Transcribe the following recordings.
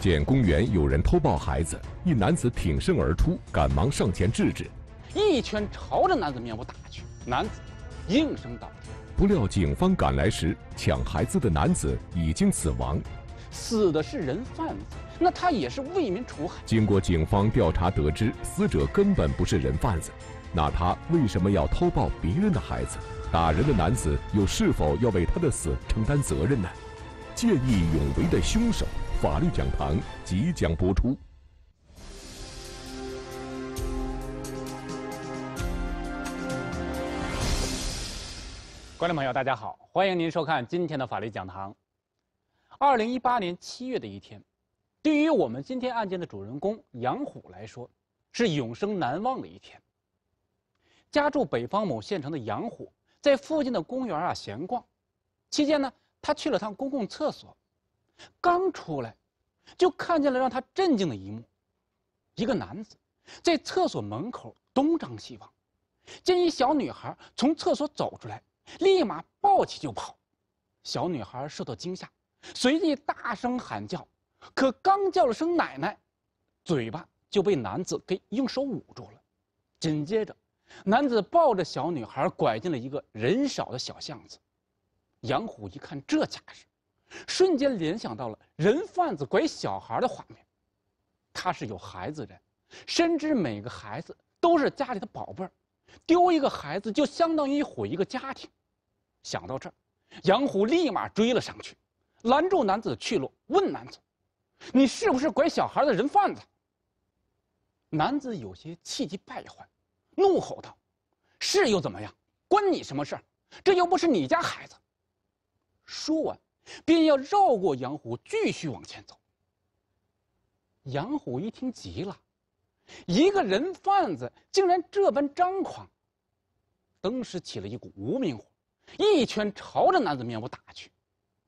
见公园有人偷抱孩子，一男子挺身而出，赶忙上前制止，一拳朝着男子面部打去，男子应声倒地。不料警方赶来时，抢孩子的男子已经死亡。死的是人贩子，那他也是为民除害。经过警方调查得知，死者根本不是人贩子，那他为什么要偷抱别人的孩子？打人的男子又是否要为他的死承担责任呢？见义勇为的凶手。法律讲堂即将播出。观众朋友，大家好，欢迎您收看今天的法律讲堂。二零一八年七月的一天，对于我们今天案件的主人公杨虎来说，是永生难忘的一天。家住北方某县城的杨虎，在附近的公园啊闲逛，期间呢，他去了趟公共厕所。刚出来，就看见了让他震惊的一幕：一个男子在厕所门口东张西望，见一小女孩从厕所走出来，立马抱起就跑。小女孩受到惊吓，随即大声喊叫，可刚叫了声“奶奶”，嘴巴就被男子给用手捂住了。紧接着，男子抱着小女孩拐进了一个人少的小巷子。杨虎一看这架势。瞬间联想到了人贩子拐小孩的画面，他是有孩子的，深知每个孩子都是家里的宝贝儿，丢一个孩子就相当于毁一个家庭。想到这儿，杨虎立马追了上去，拦住男子的去路，问男子：“你是不是拐小孩的人贩子？”男子有些气急败坏，怒吼道：“是又怎么样？关你什么事儿？这又不是你家孩子。”说完。便要绕过杨虎继续往前走。杨虎一听急了，一个人贩子竟然这般张狂，登时起了一股无名火，一拳朝着男子面部打去，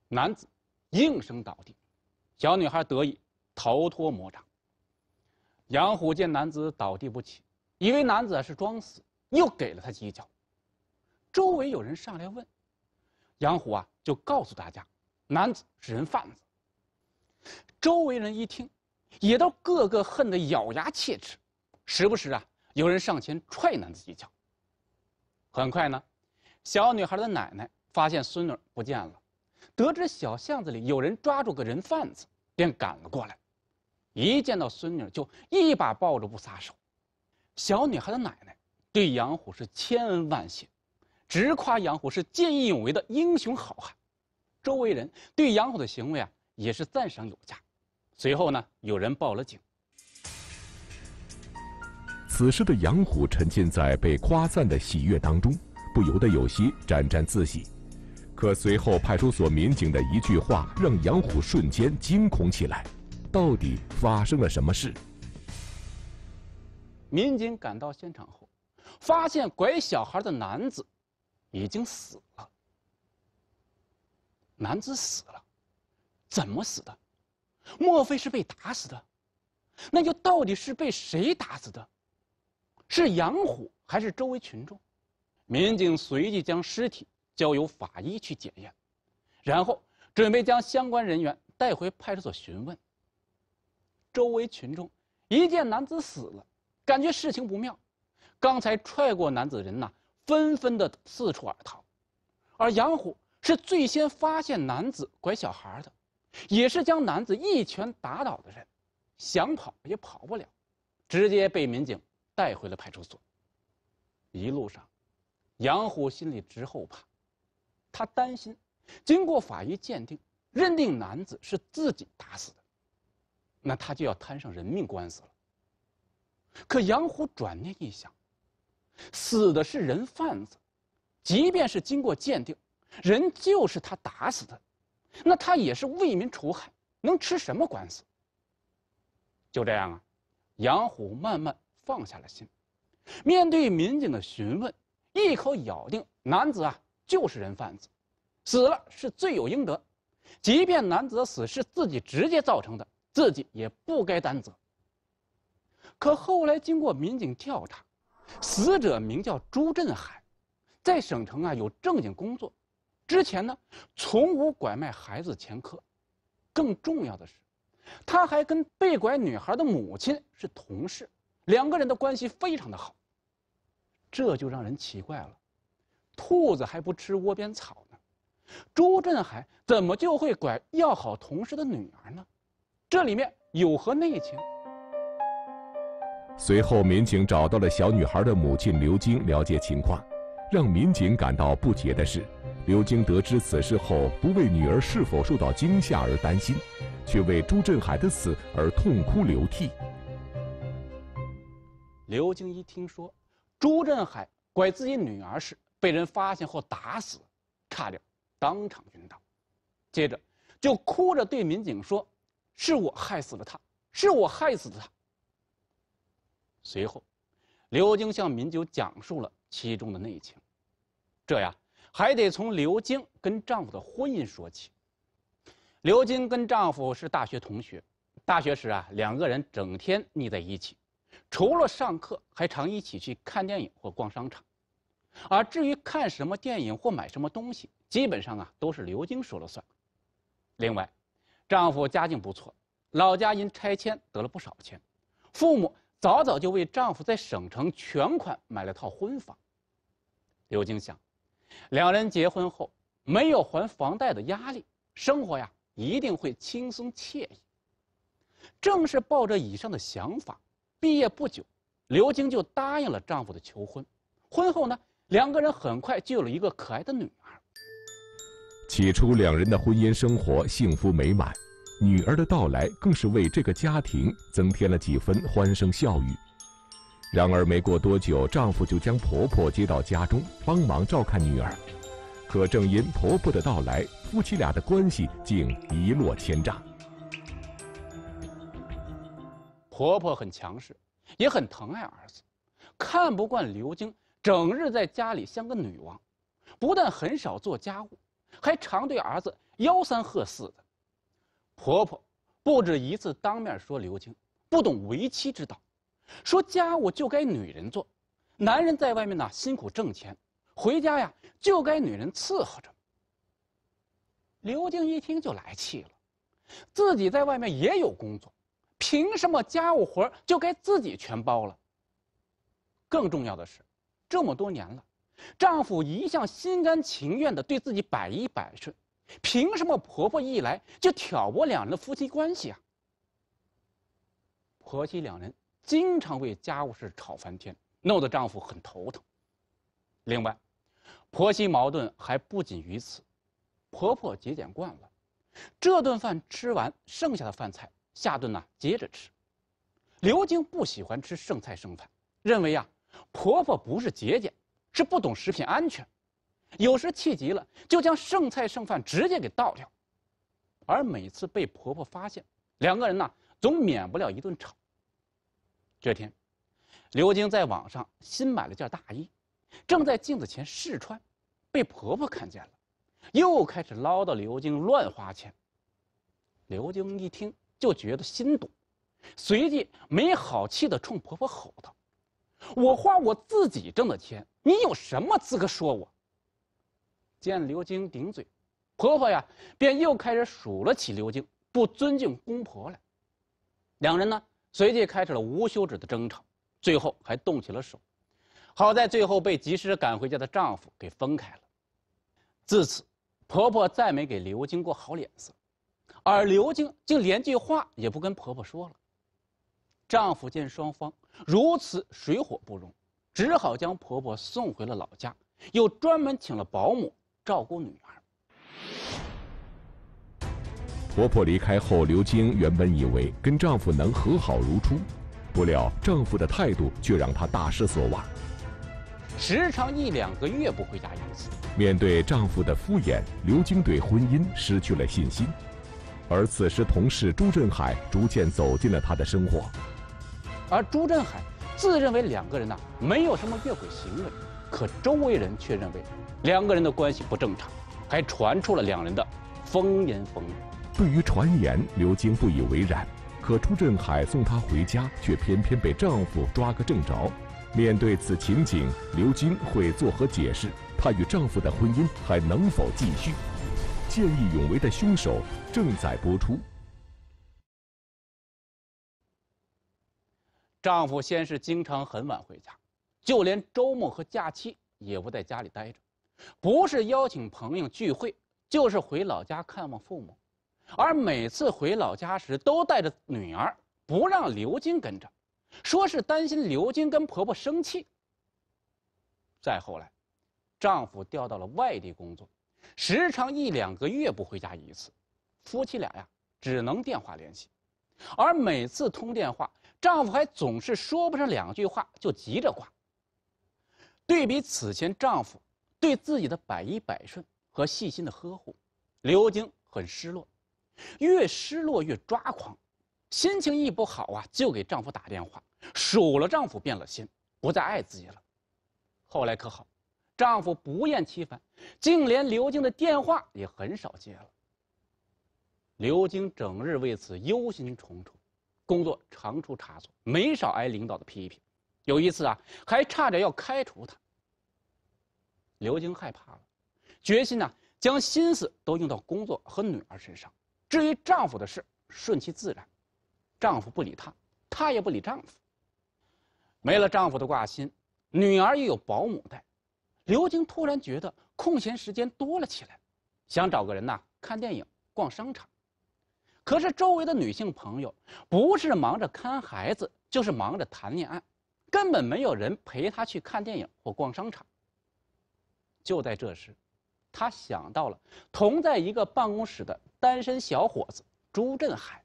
男子应声倒地，小女孩得以逃脱魔掌。杨虎见男子倒地不起，以为男子是装死，又给了他几脚。周围有人上来问，杨虎啊，就告诉大家。男子是人贩子。周围人一听，也都个个恨得咬牙切齿，时不时啊，有人上前踹男子几脚。很快呢，小女孩的奶奶发现孙女不见了，得知小巷子里有人抓住个人贩子，便赶了过来。一见到孙女，就一把抱住不撒手。小女孩的奶奶对杨虎是千恩万谢，直夸杨虎是见义勇为的英雄好汉。周围人对杨虎的行为啊也是赞赏有加，随后呢，有人报了警。此时的杨虎沉浸在被夸赞的喜悦当中，不由得有些沾沾自喜。可随后派出所民警的一句话让杨虎瞬间惊恐起来，到底发生了什么事？民警赶到现场后，发现拐小孩的男子已经死了。男子死了，怎么死的？莫非是被打死的？那就到底是被谁打死的？是杨虎还是周围群众？民警随即将尸体交由法医去检验，然后准备将相关人员带回派出所询问。周围群众一见男子死了，感觉事情不妙，刚才踹过男子的人呐，纷纷的四处而逃，而杨虎。是最先发现男子拐小孩的，也是将男子一拳打倒的人，想跑也跑不了，直接被民警带回了派出所。一路上，杨虎心里直后怕，他担心经过法医鉴定，认定男子是自己打死的，那他就要摊上人命官司了。可杨虎转念一想，死的是人贩子，即便是经过鉴定。人就是他打死的，那他也是为民除害，能吃什么官司？就这样啊，杨虎慢慢放下了心。面对民警的询问，一口咬定男子啊就是人贩子，死了是罪有应得。即便男子死是自己直接造成的，自己也不该担责。可后来经过民警调查，死者名叫朱振海，在省城啊有正经工作。之前呢，从无拐卖孩子前科，更重要的是，他还跟被拐女孩的母亲是同事，两个人的关系非常的好。这就让人奇怪了，兔子还不吃窝边草呢，朱振海怎么就会拐要好同事的女儿呢？这里面有何内情？随后，民警找到了小女孩的母亲刘晶了解情况，让民警感到不解的是。刘晶得知此事后，不为女儿是否受到惊吓而担心，却为朱振海的死而痛哭流涕。刘晶一听说朱振海拐自己女儿时被人发现后打死，差点当场晕倒，接着就哭着对民警说：“是我害死了他，是我害死了他。”随后，刘晶向民警讲述了其中的内情，这呀。还得从刘晶跟丈夫的婚姻说起。刘晶跟丈夫是大学同学，大学时啊，两个人整天腻在一起，除了上课，还常一起去看电影或逛商场。而至于看什么电影或买什么东西，基本上啊都是刘晶说了算。另外，丈夫家境不错，老家因拆迁得了不少钱，父母早早就为丈夫在省城全款买了套婚房。刘晶想。两人结婚后，没有还房贷的压力，生活呀一定会轻松惬意。正是抱着以上的想法，毕业不久，刘晶就答应了丈夫的求婚。婚后呢，两个人很快就有了一个可爱的女儿。起初，两人的婚姻生活幸福美满，女儿的到来更是为这个家庭增添了几分欢声笑语。然而没过多久，丈夫就将婆婆接到家中帮忙照看女儿。可正因婆婆的到来，夫妻俩的关系竟一落千丈。婆婆很强势，也很疼爱儿子，看不惯刘晶整日在家里像个女王，不但很少做家务，还常对儿子吆三喝四的。婆婆不止一次当面说刘晶不懂为妻之道。说家务就该女人做，男人在外面呢辛苦挣钱，回家呀就该女人伺候着。刘静一听就来气了，自己在外面也有工作，凭什么家务活就该自己全包了？更重要的是，这么多年了，丈夫一向心甘情愿的对自己百依百顺，凭什么婆婆一来就挑拨两人的夫妻关系啊？婆媳两人。经常为家务事吵翻天，弄得丈夫很头疼。另外，婆媳矛盾还不仅于此。婆婆节俭惯了，这顿饭吃完剩下的饭菜，下顿呢接着吃。刘晶不喜欢吃剩菜剩饭，认为呀，婆婆不是节俭，是不懂食品安全。有时气急了，就将剩菜剩饭直接给倒掉。而每次被婆婆发现，两个人呢总免不了一顿吵。这天，刘晶在网上新买了件大衣，正在镜子前试穿，被婆婆看见了，又开始唠叨刘晶乱花钱。刘晶一听就觉得心堵，随即没好气的冲婆婆吼道：“我花我自己挣的钱，你有什么资格说我？”见刘晶顶嘴，婆婆呀，便又开始数落起刘晶不尊敬公婆来。两人呢？随即开始了无休止的争吵，最后还动起了手。好在最后被及时赶回家的丈夫给分开了。自此，婆婆再没给刘晶过好脸色，而刘晶竟连句话也不跟婆婆说了。丈夫见双方如此水火不容，只好将婆婆送回了老家，又专门请了保姆照顾女儿。婆婆离开后，刘晶原本以为跟丈夫能和好如初，不料丈夫的态度却让她大失所望，时常一两个月不回家一次。面对丈夫的敷衍，刘晶对婚姻失去了信心。而此时，同事朱振海逐渐走进了她的生活。而朱振海自认为两个人呢没有什么越轨行为，可周围人却认为两个人的关系不正常，还传出了两人的风言风语。对于传言，刘晶不以为然。可朱振海送她回家，却偏偏被丈夫抓个正着。面对此情景，刘晶会作何解释？她与丈夫的婚姻还能否继续？见义勇为的凶手正在播出。丈夫先是经常很晚回家，就连周末和假期也不在家里待着，不是邀请朋友聚会，就是回老家看望父母。而每次回老家时，都带着女儿，不让刘晶跟着，说是担心刘晶跟婆婆生气。再后来，丈夫调到了外地工作，时常一两个月不回家一次，夫妻俩呀只能电话联系，而每次通电话，丈夫还总是说不上两句话就急着挂。对比此前丈夫对自己的百依百顺和细心的呵护，刘晶很失落。越失落越抓狂，心情一不好啊，就给丈夫打电话数了丈夫变了心，不再爱自己了。后来可好，丈夫不厌其烦，竟连刘晶的电话也很少接了。刘晶整日为此忧心忡忡，工作常出差错，没少挨领导的批评。有一次啊，还差点要开除她。刘晶害怕了，决心呢，将心思都用到工作和女儿身上。至于丈夫的事，顺其自然。丈夫不理她，她也不理丈夫。没了丈夫的挂心，女儿又有保姆带，刘晶突然觉得空闲时间多了起来，想找个人呐看电影、逛商场。可是周围的女性朋友，不是忙着看孩子，就是忙着谈恋爱，根本没有人陪她去看电影或逛商场。就在这时。他想到了同在一个办公室的单身小伙子朱振海。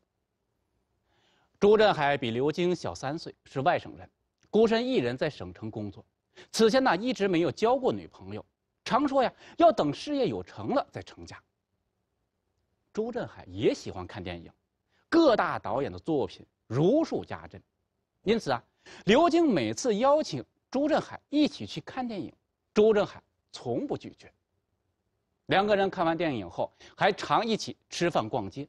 朱振海比刘晶小三岁，是外省人，孤身一人在省城工作，此前呢一直没有交过女朋友，常说呀要等事业有成了再成家。朱振海也喜欢看电影，各大导演的作品如数家珍，因此啊，刘晶每次邀请朱振海一起去看电影，朱振海从不拒绝。两个人看完电影后，还常一起吃饭、逛街，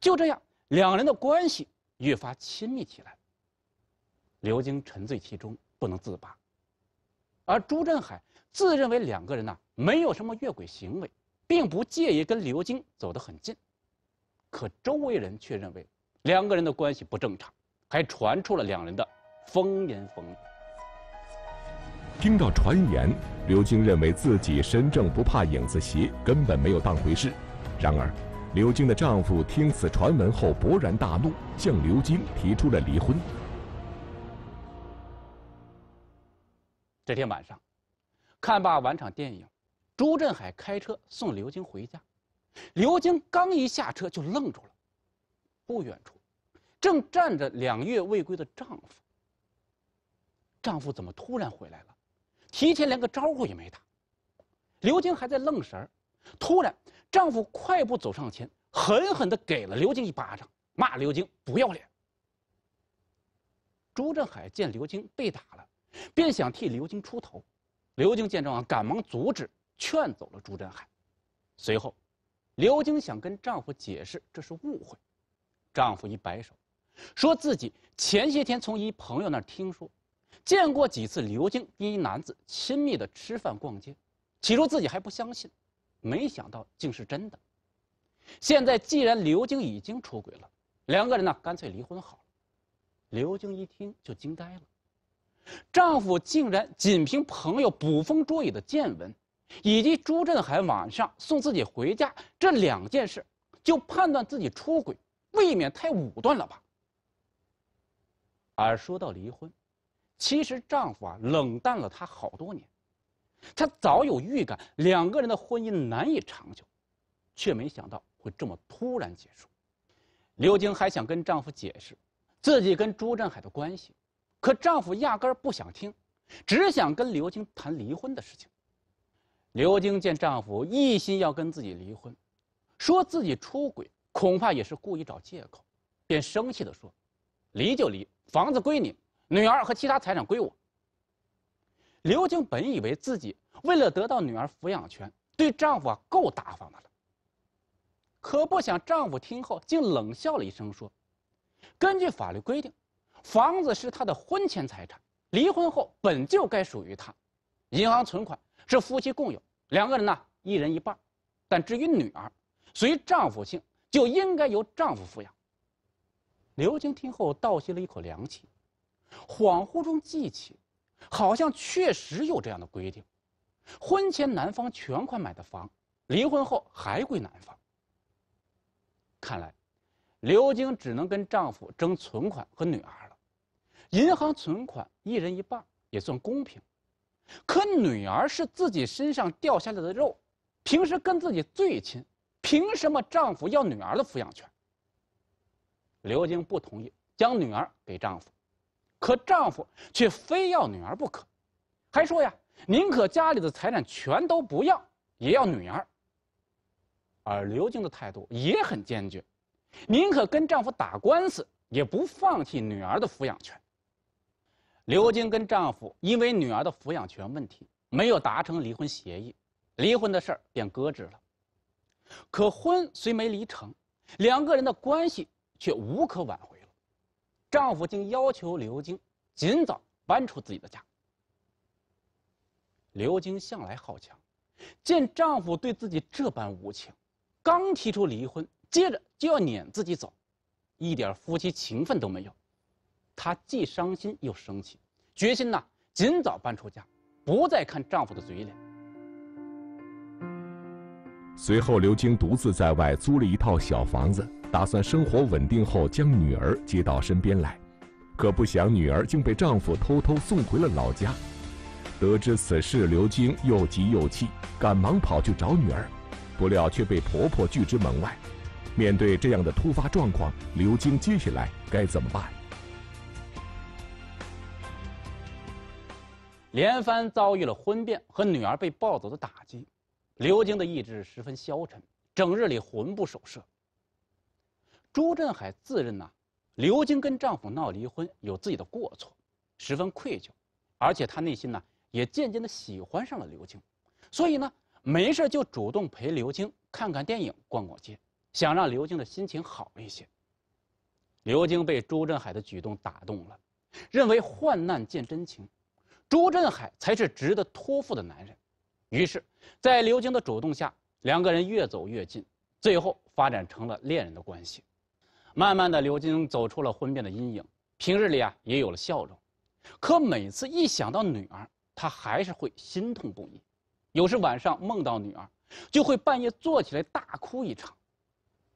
就这样，两人的关系越发亲密起来。刘晶沉醉其中，不能自拔，而朱振海自认为两个人呢没有什么越轨行为，并不介意跟刘晶走得很近，可周围人却认为两个人的关系不正常，还传出了两人的风言风语。听到传言。刘晶认为自己身正不怕影子斜，根本没有当回事。然而，刘晶的丈夫听此传闻后勃然大怒，向刘晶提出了离婚。这天晚上，看罢晚场电影，朱振海开车送刘晶回家。刘晶刚一下车就愣住了，不远处，正站着两月未归的丈夫。丈夫怎么突然回来了？提前连个招呼也没打，刘晶还在愣神儿，突然丈夫快步走上前，狠狠地给了刘晶一巴掌，骂刘晶不要脸。朱振海见刘晶被打了，便想替刘晶出头，刘晶见状赶忙阻止，劝走了朱振海。随后，刘晶想跟丈夫解释这是误会，丈夫一摆手，说自己前些天从一朋友那儿听说。见过几次刘晶跟一男子亲密的吃饭逛街，起初自己还不相信，没想到竟是真的。现在既然刘晶已经出轨了，两个人呢干脆离婚好了。刘晶一听就惊呆了，丈夫竟然仅凭朋友捕风捉影的见闻，以及朱振海晚上送自己回家这两件事，就判断自己出轨，未免太武断了吧。而说到离婚。其实丈夫啊冷淡了她好多年，她早有预感两个人的婚姻难以长久，却没想到会这么突然结束。刘晶还想跟丈夫解释自己跟朱振海的关系，可丈夫压根儿不想听，只想跟刘晶谈离婚的事情。刘晶见丈夫一心要跟自己离婚，说自己出轨恐怕也是故意找借口，便生气地说：“离就离，房子归你。”女儿和其他财产归我。刘晶本以为自己为了得到女儿抚养权，对丈夫啊够大方的了。可不想丈夫听后竟冷笑了一声，说：“根据法律规定，房子是他的婚前财产，离婚后本就该属于他；银行存款是夫妻共有，两个人呢一人一半。但至于女儿，随丈夫姓，就应该由丈夫抚养。”刘晶听后倒吸了一口凉气。恍惚中记起，好像确实有这样的规定：婚前男方全款买的房，离婚后还归男方。看来，刘晶只能跟丈夫争存款和女儿了。银行存款一人一半也算公平，可女儿是自己身上掉下来的肉，平时跟自己最亲，凭什么丈夫要女儿的抚养权？刘晶不同意将女儿给丈夫。可丈夫却非要女儿不可，还说呀，宁可家里的财产全都不要，也要女儿。而刘晶的态度也很坚决，宁可跟丈夫打官司，也不放弃女儿的抚养权。刘晶跟丈夫因为女儿的抚养权问题没有达成离婚协议，离婚的事儿便搁置了。可婚虽没离成，两个人的关系却无可挽回。丈夫竟要求刘晶尽早搬出自己的家。刘晶向来好强，见丈夫对自己这般无情，刚提出离婚，接着就要撵自己走，一点夫妻情分都没有，她既伤心又生气，决心呢尽早搬出家，不再看丈夫的嘴脸。随后，刘晶独自在外租了一套小房子。打算生活稳定后将女儿接到身边来，可不想女儿竟被丈夫偷偷送回了老家。得知此事，刘晶又急又气，赶忙跑去找女儿，不料却被婆婆拒之门外。面对这样的突发状况，刘晶接下来该怎么办？连番遭遇了婚变和女儿被抱走的打击，刘晶的意志十分消沉，整日里魂不守舍。朱振海自认呢，刘晶跟丈夫闹离婚有自己的过错，十分愧疚，而且他内心呢也渐渐的喜欢上了刘晶，所以呢没事就主动陪刘晶看看电影、逛逛街，想让刘晶的心情好一些。刘晶被朱振海的举动打动了，认为患难见真情，朱振海才是值得托付的男人，于是，在刘晶的主动下，两个人越走越近，最后发展成了恋人的关系。慢慢的，刘晶走出了婚变的阴影，平日里啊也有了笑容，可每次一想到女儿，她还是会心痛不已。有时晚上梦到女儿，就会半夜坐起来大哭一场。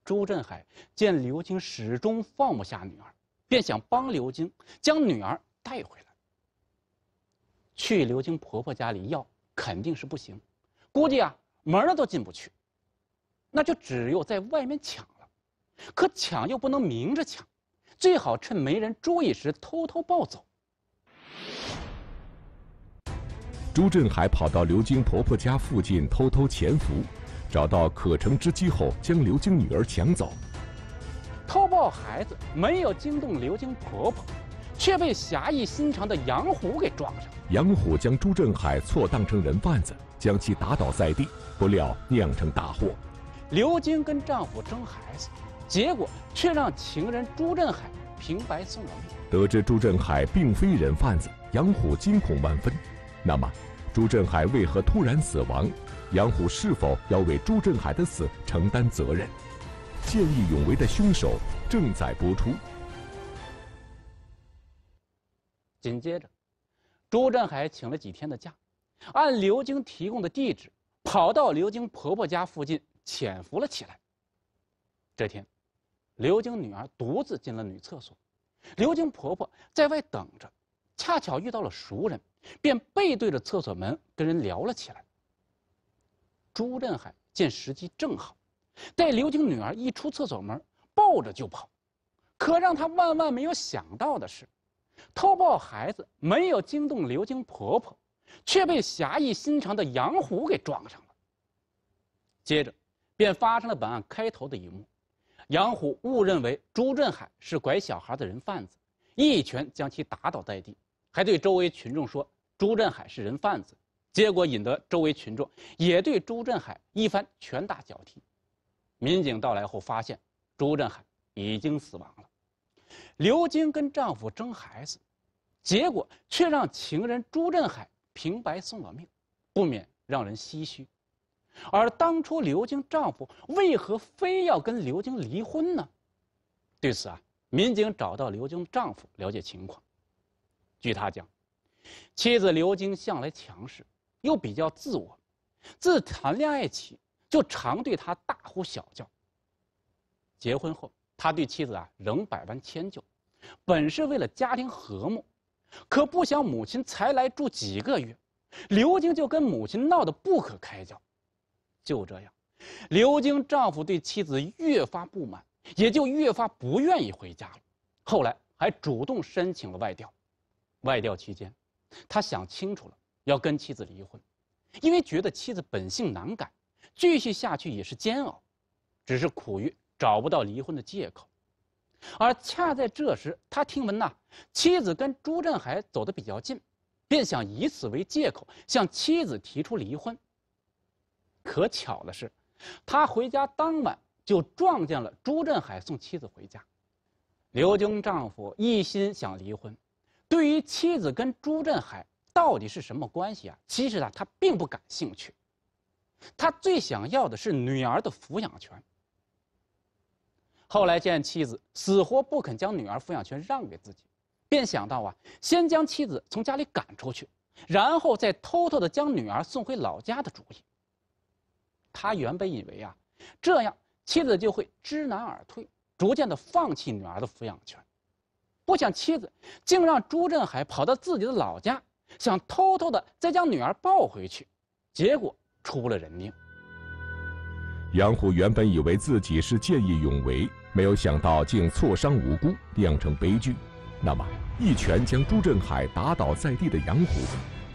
朱振海见刘晶始终放不下女儿，便想帮刘晶将女儿带回来。去刘晶婆婆家里要肯定是不行，估计啊门都进不去，那就只有在外面抢。可抢又不能明着抢，最好趁没人注意时偷偷抱走。朱振海跑到刘晶婆婆家附近偷偷潜伏，找到可乘之机后，将刘晶女儿抢走。偷抱孩子没有惊动刘晶婆婆，却被侠义心肠的杨虎给撞上。杨虎将朱振海错当成人贩子，将其打倒在地，不料酿成大祸。刘晶跟丈夫争孩子。结果却让情人朱振海平白送了命。得知朱振海并非人贩子，杨虎惊恐万分。那么，朱振海为何突然死亡？杨虎是否要为朱振海的死承担责任？见义勇为的凶手正在播出。紧接着，朱振海请了几天的假，按刘晶提供的地址，跑到刘晶婆婆家附近潜伏了起来。这天。刘晶女儿独自进了女厕所，刘晶婆婆在外等着，恰巧遇到了熟人，便背对着厕所门跟人聊了起来。朱振海见时机正好，待刘晶女儿一出厕所门，抱着就跑。可让他万万没有想到的是，偷抱孩子没有惊动刘晶婆婆，却被侠义心肠的杨虎给撞上了。接着，便发生了本案开头的一幕。杨虎误认为朱振海是拐小孩的人贩子，一拳将其打倒在地，还对周围群众说朱振海是人贩子，结果引得周围群众也对朱振海一番拳打脚踢。民警到来后发现，朱振海已经死亡了。刘晶跟丈夫争孩子，结果却让情人朱振海平白送了命，不免让人唏嘘。而当初刘晶丈夫为何非要跟刘晶离婚呢？对此啊，民警找到刘晶丈夫了解情况。据他讲，妻子刘晶向来强势，又比较自我，自谈恋爱起就常对他大呼小叫。结婚后，他对妻子啊仍百般迁就，本是为了家庭和睦，可不想母亲才来住几个月，刘晶就跟母亲闹得不可开交。就这样，刘晶丈夫对妻子越发不满，也就越发不愿意回家了。后来还主动申请了外调。外调期间，他想清楚了，要跟妻子离婚，因为觉得妻子本性难改，继续下去也是煎熬，只是苦于找不到离婚的借口。而恰在这时，他听闻呐妻子跟朱振海走得比较近，便想以此为借口向妻子提出离婚。可巧的是，他回家当晚就撞见了朱振海送妻子回家。刘晶丈夫一心想离婚，对于妻子跟朱振海到底是什么关系啊，其实啊他并不感兴趣。他最想要的是女儿的抚养权。后来见妻子死活不肯将女儿抚养权让给自己，便想到啊，先将妻子从家里赶出去，然后再偷偷的将女儿送回老家的主意。他原本以为啊，这样妻子就会知难而退，逐渐的放弃女儿的抚养权，不想妻子竟让朱振海跑到自己的老家，想偷偷的再将女儿抱回去，结果出了人命。杨虎原本以为自己是见义勇为，没有想到竟错伤无辜，酿成悲剧。那么，一拳将朱振海打倒在地的杨虎，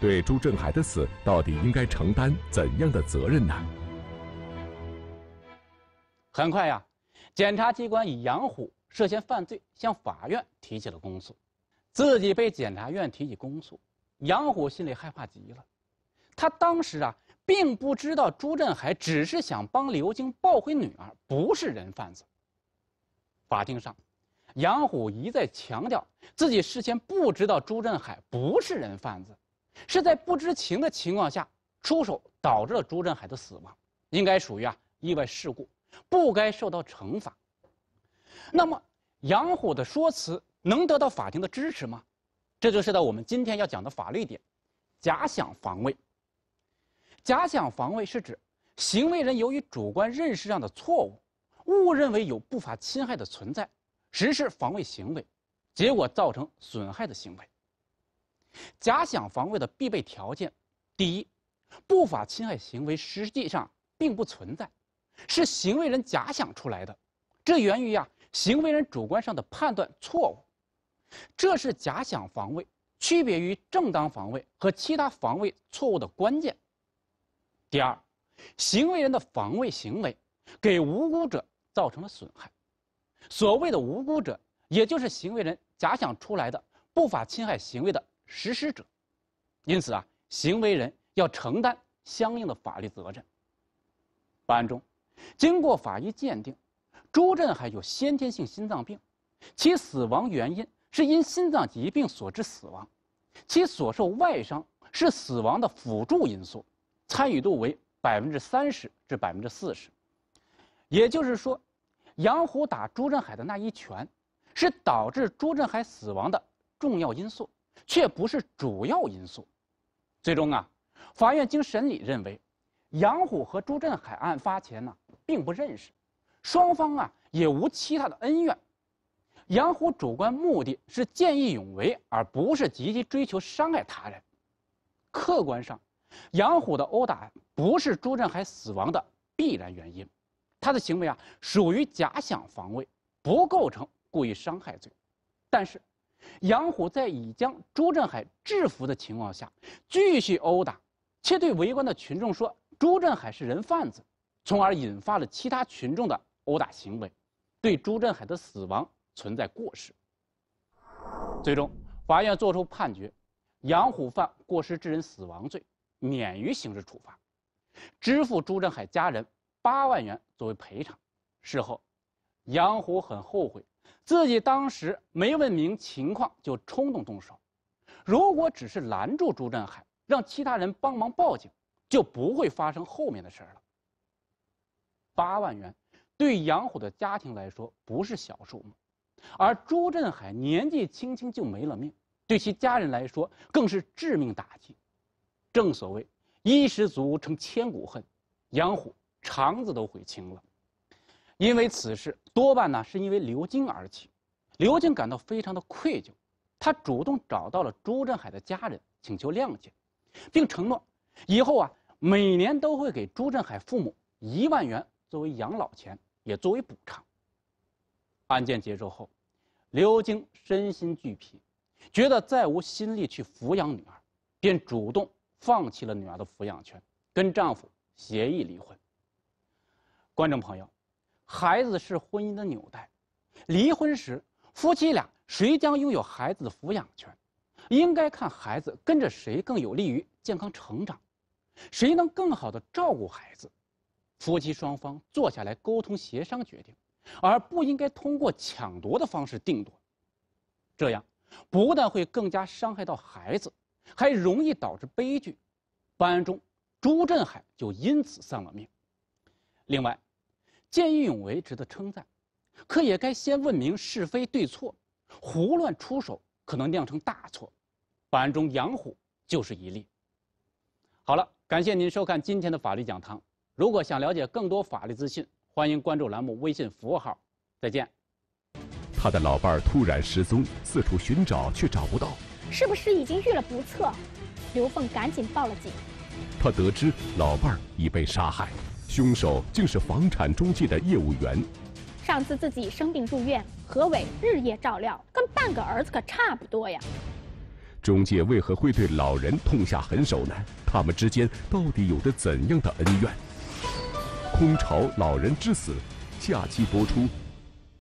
对朱振海的死到底应该承担怎样的责任呢？很快呀，检察机关以杨虎涉嫌犯罪向法院提起了公诉。自己被检察院提起公诉，杨虎心里害怕极了。他当时啊，并不知道朱振海只是想帮刘晶抱回女儿，不是人贩子。法庭上，杨虎一再强调自己事先不知道朱振海不是人贩子，是在不知情的情况下出手，导致了朱振海的死亡，应该属于啊意外事故。不该受到惩罚。那么，杨虎的说辞能得到法庭的支持吗？这就是到我们今天要讲的法律点：假想防卫。假想防卫是指行为人由于主观认识上的错误，误认为有不法侵害的存在，实施防卫行为，结果造成损害的行为。假想防卫的必备条件：第一，不法侵害行为实际上并不存在。是行为人假想出来的，这源于啊行为人主观上的判断错误，这是假想防卫区别于正当防卫和其他防卫错误的关键。第二，行为人的防卫行为给无辜者造成了损害，所谓的无辜者，也就是行为人假想出来的不法侵害行为的实施者，因此啊行为人要承担相应的法律责任。本案中。经过法医鉴定，朱振海有先天性心脏病，其死亡原因是因心脏疾病所致死亡，其所受外伤是死亡的辅助因素，参与度为百分之三十至百分之四十，也就是说，杨虎打朱振海的那一拳，是导致朱振海死亡的重要因素，却不是主要因素。最终啊，法院经审理认为，杨虎和朱振海案发前呢。并不认识，双方啊也无其他的恩怨，杨虎主观目的是见义勇为，而不是积极追求伤害他人。客观上，杨虎的殴打不是朱振海死亡的必然原因，他的行为啊属于假想防卫，不构成故意伤害罪。但是，杨虎在已将朱振海制服的情况下继续殴打，且对围观的群众说朱振海是人贩子。从而引发了其他群众的殴打行为，对朱振海的死亡存在过失。最终，法院作出判决，杨虎犯过失致人死亡罪，免于刑事处罚，支付朱振海家人八万元作为赔偿。事后，杨虎很后悔，自己当时没问明情况就冲动动手，如果只是拦住朱振海，让其他人帮忙报警，就不会发生后面的事了。八万元，对杨虎的家庭来说不是小数目，而朱振海年纪轻轻就没了命，对其家人来说更是致命打击。正所谓一失足成千古恨，杨虎肠子都悔青了。因为此事多半呢是因为刘晶而起，刘晶感到非常的愧疚，他主动找到了朱振海的家人请求谅解，并承诺，以后啊每年都会给朱振海父母一万元。作为养老钱，也作为补偿。案件结束后，刘晶身心俱疲，觉得再无心力去抚养女儿，便主动放弃了女儿的抚养权，跟丈夫协议离婚。观众朋友，孩子是婚姻的纽带，离婚时夫妻俩谁将拥有孩子的抚养权，应该看孩子跟着谁更有利于健康成长，谁能更好的照顾孩子。夫妻双方坐下来沟通协商决定，而不应该通过抢夺的方式定夺。这样不但会更加伤害到孩子，还容易导致悲剧。本案中，朱振海就因此丧了命。另外，见义勇为值得称赞，可也该先问明是非对错，胡乱出手可能酿成大错。本案中，杨虎就是一例。好了，感谢您收看今天的法律讲堂。如果想了解更多法律资讯，欢迎关注栏目微信服务号。再见。他的老伴儿突然失踪，四处寻找却找不到，是不是已经遇了不测？刘凤赶紧报了警。他得知老伴儿已被杀害，凶手竟是房产中介的业务员。上次自己生病住院，何伟日夜照料，跟半个儿子可差不多呀。中介为何会对老人痛下狠手呢？他们之间到底有着怎样的恩怨？空巢老人之死，下期播出。